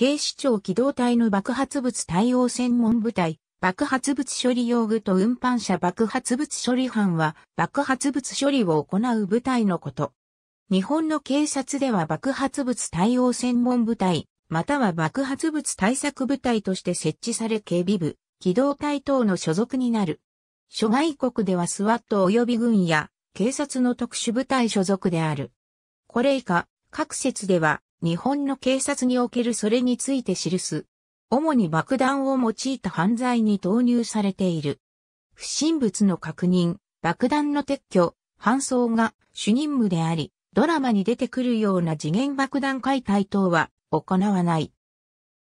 警視庁機動隊の爆発物対応専門部隊、爆発物処理用具と運搬車爆発物処理班は爆発物処理を行う部隊のこと。日本の警察では爆発物対応専門部隊、または爆発物対策部隊として設置され警備部、機動隊等の所属になる。諸外国ではスワット及び軍や警察の特殊部隊所属である。これ以下、各説では日本の警察におけるそれについて記す。主に爆弾を用いた犯罪に投入されている。不審物の確認、爆弾の撤去、搬送が主任務であり、ドラマに出てくるような次元爆弾解体等は行わない。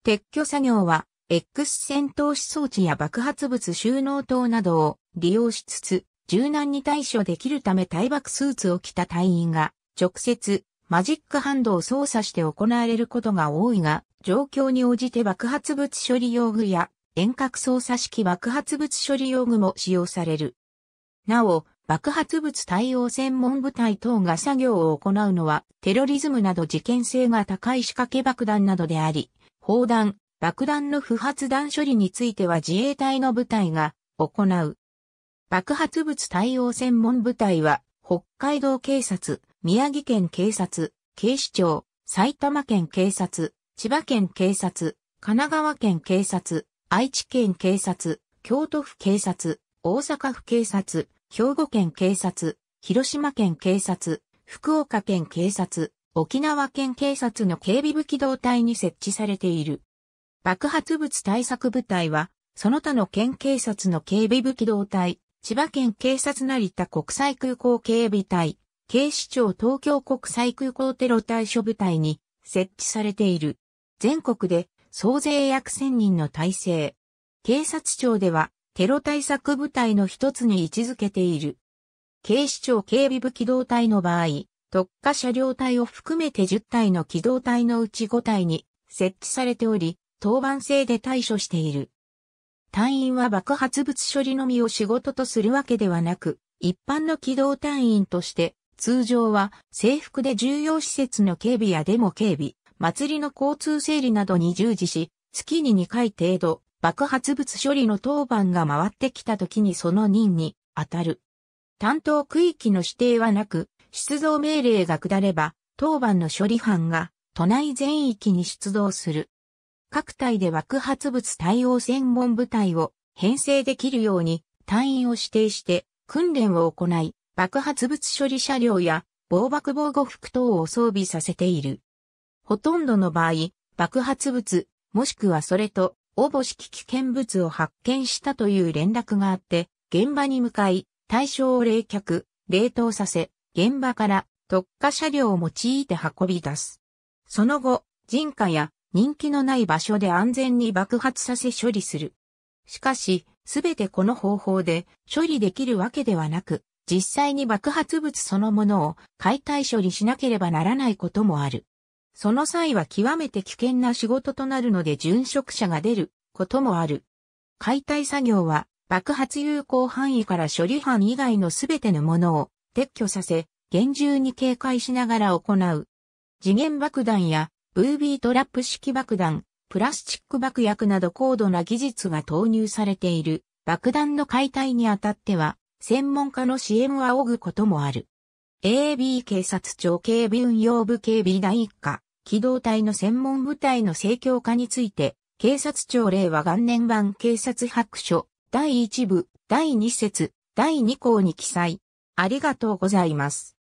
撤去作業は X 戦闘士装置や爆発物収納等などを利用しつつ、柔軟に対処できるため対爆スーツを着た隊員が直接マジックハンドを操作して行われることが多いが、状況に応じて爆発物処理用具や遠隔操作式爆発物処理用具も使用される。なお、爆発物対応専門部隊等が作業を行うのは、テロリズムなど事件性が高い仕掛け爆弾などであり、砲弾、爆弾の不発弾処理については自衛隊の部隊が行う。爆発物対応専門部隊は、北海道警察、宮城県警察、警視庁、埼玉県警察、千葉県警察、神奈川県警察、愛知県警察、京都府警察、大阪府警察、兵庫県警察、広島県警察、福岡県警察、沖縄県警察の警備部機動隊に設置されている。爆発物対策部隊は、その他の県警察の警備部機動隊、千葉県警察成田国際空港警備隊、警視庁東京国際空港テロ対処部隊に設置されている。全国で総勢約1000人の体制。警察庁ではテロ対策部隊の一つに位置づけている。警視庁警備部機動隊の場合、特化車両隊を含めて10隊の機動隊のうち5隊に設置されており、当番制で対処している。隊員は爆発物処理のみを仕事とするわけではなく、一般の機動隊員として通常は制服で重要施設の警備やデモ警備、祭りの交通整理などに従事し、月に2回程度、爆発物処理の当番が回ってきた時にその任に当たる。担当区域の指定はなく、出動命令が下れば、当番の処理班が都内全域に出動する。各隊で爆発物対応専門部隊を編成できるように隊員を指定して訓練を行い、爆発物処理車両や防爆防護服等を装備させている。ほとんどの場合、爆発物、もしくはそれと、おぼしき危険物を発見したという連絡があって、現場に向かい、対象を冷却、冷凍させ、現場から特化車両を用いて運び出す。その後、人家や人気のない場所で安全に爆発させ処理する。しかし、すべてこの方法で処理できるわけではなく、実際に爆発物そのものを解体処理しなければならないこともある。その際は極めて危険な仕事となるので殉職者が出ることもある。解体作業は爆発有効範囲から処理班以外のすべてのものを撤去させ、厳重に警戒しながら行う。次元爆弾やブービートラップ式爆弾、プラスチック爆薬など高度な技術が投入されている爆弾の解体にあたっては専門家の支援を仰ぐこともある。AB 警察庁警備運用部警備第一課、機動隊の専門部隊の盛況化について、警察庁令和元年版警察白書、第1部、第2節、第2項に記載。ありがとうございます。